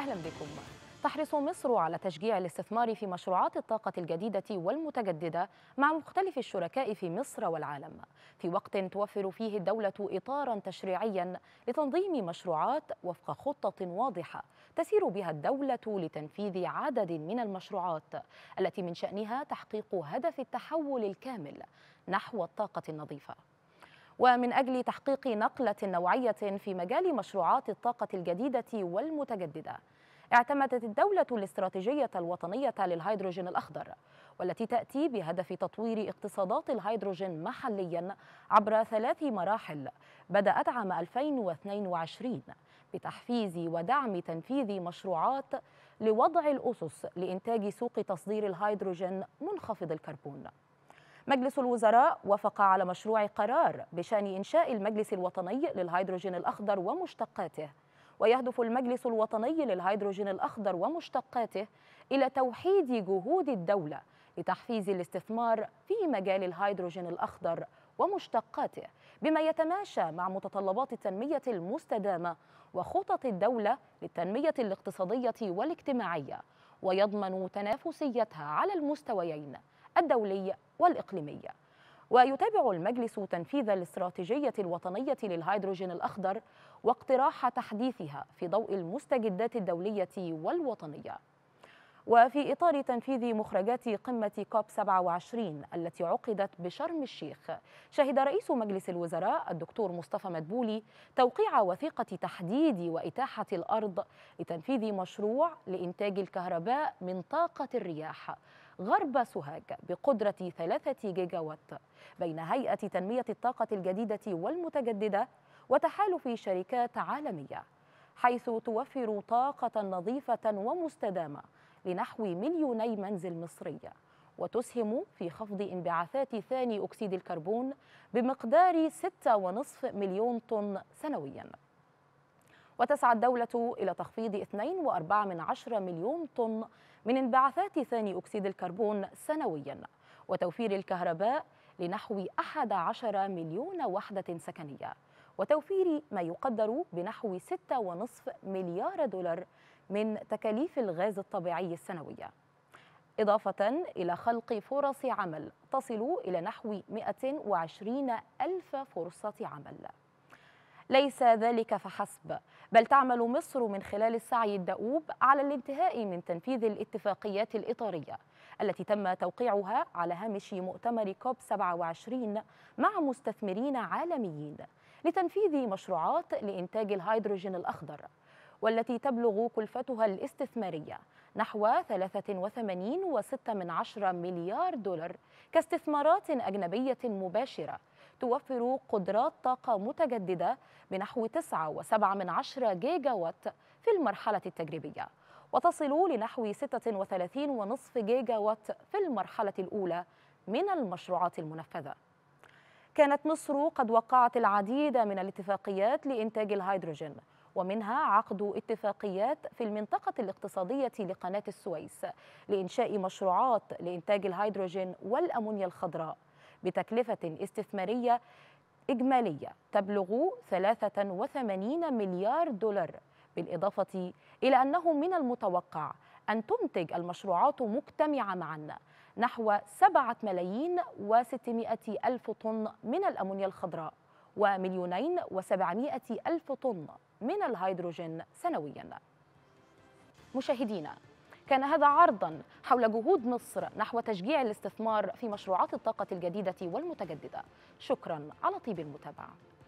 أهلا بكم تحرص مصر على تشجيع الاستثمار في مشروعات الطاقة الجديدة والمتجددة مع مختلف الشركاء في مصر والعالم في وقت توفر فيه الدولة إطارا تشريعيا لتنظيم مشروعات وفق خطة واضحة تسير بها الدولة لتنفيذ عدد من المشروعات التي من شأنها تحقيق هدف التحول الكامل نحو الطاقة النظيفة ومن أجل تحقيق نقلة نوعية في مجال مشروعات الطاقة الجديدة والمتجددة اعتمدت الدولة الاستراتيجية الوطنية للهيدروجين الأخضر والتي تأتي بهدف تطوير اقتصادات الهيدروجين محليا عبر ثلاث مراحل بدأت عام 2022 بتحفيز ودعم تنفيذ مشروعات لوضع الأسس لإنتاج سوق تصدير الهيدروجين منخفض الكربون مجلس الوزراء وافق على مشروع قرار بشأن إنشاء المجلس الوطني للهيدروجين الأخضر ومشتقاته ويهدف المجلس الوطني للهيدروجين الأخضر ومشتقاته إلى توحيد جهود الدولة لتحفيز الاستثمار في مجال الهيدروجين الأخضر ومشتقاته بما يتماشى مع متطلبات التنمية المستدامة وخطط الدولة للتنمية الاقتصادية والاجتماعية ويضمن تنافسيتها على المستويين الدولي والإقليمي ويتابع المجلس تنفيذ الاستراتيجية الوطنية للهيدروجين الأخضر واقتراح تحديثها في ضوء المستجدات الدولية والوطنية وفي إطار تنفيذ مخرجات قمة كوب 27 التي عقدت بشرم الشيخ شهد رئيس مجلس الوزراء الدكتور مصطفى مدبولي توقيع وثيقة تحديد وإتاحة الأرض لتنفيذ مشروع لإنتاج الكهرباء من طاقة الرياح غرب سوهاج بقدرة ثلاثة جيجاوات بين هيئة تنمية الطاقة الجديدة والمتجددة وتحالف شركات عالمية حيث توفر طاقة نظيفة ومستدامة لنحو مليوني منزل مصري وتسهم في خفض انبعاثات ثاني أكسيد الكربون بمقدار 6.5 مليون طن سنوياً وتسعى الدولة إلى تخفيض 2.4 مليون طن من انبعاثات ثاني أكسيد الكربون سنويا وتوفير الكهرباء لنحو 11 مليون وحدة سكنية وتوفير ما يقدر بنحو 6.5 مليار دولار من تكاليف الغاز الطبيعي السنوية إضافة إلى خلق فرص عمل تصل إلى نحو 120 ألف فرصة عمل ليس ذلك فحسب بل تعمل مصر من خلال السعي الدؤوب على الانتهاء من تنفيذ الاتفاقيات الإطارية التي تم توقيعها على هامش مؤتمر كوب 27 مع مستثمرين عالميين لتنفيذ مشروعات لإنتاج الهيدروجين الأخضر والتي تبلغ كلفتها الاستثمارية نحو 83.6 مليار دولار كاستثمارات أجنبية مباشرة توفر قدرات طاقة متجددة بنحو 9.7 من جيجا وات في المرحلة التجريبية وتصل لنحو 36.5 جيجا وات في المرحلة الأولى من المشروعات المنفذة كانت مصر قد وقعت العديد من الاتفاقيات لإنتاج الهيدروجين ومنها عقد اتفاقيات في المنطقة الاقتصادية لقناة السويس لإنشاء مشروعات لإنتاج الهيدروجين والأمونيا الخضراء بتكلفة استثمارية إجمالية تبلغ 83 مليار دولار بالإضافة إلى أنه من المتوقع أن تنتج المشروعات مجتمعة معا نحو 7 ملايين و600 ألف طن من الأمونيا الخضراء ومليونين و700 ألف طن من الهيدروجين سنويا مشاهدينا كان هذا عرضا حول جهود مصر نحو تشجيع الاستثمار في مشروعات الطاقة الجديدة والمتجددة شكرا على طيب المتابعة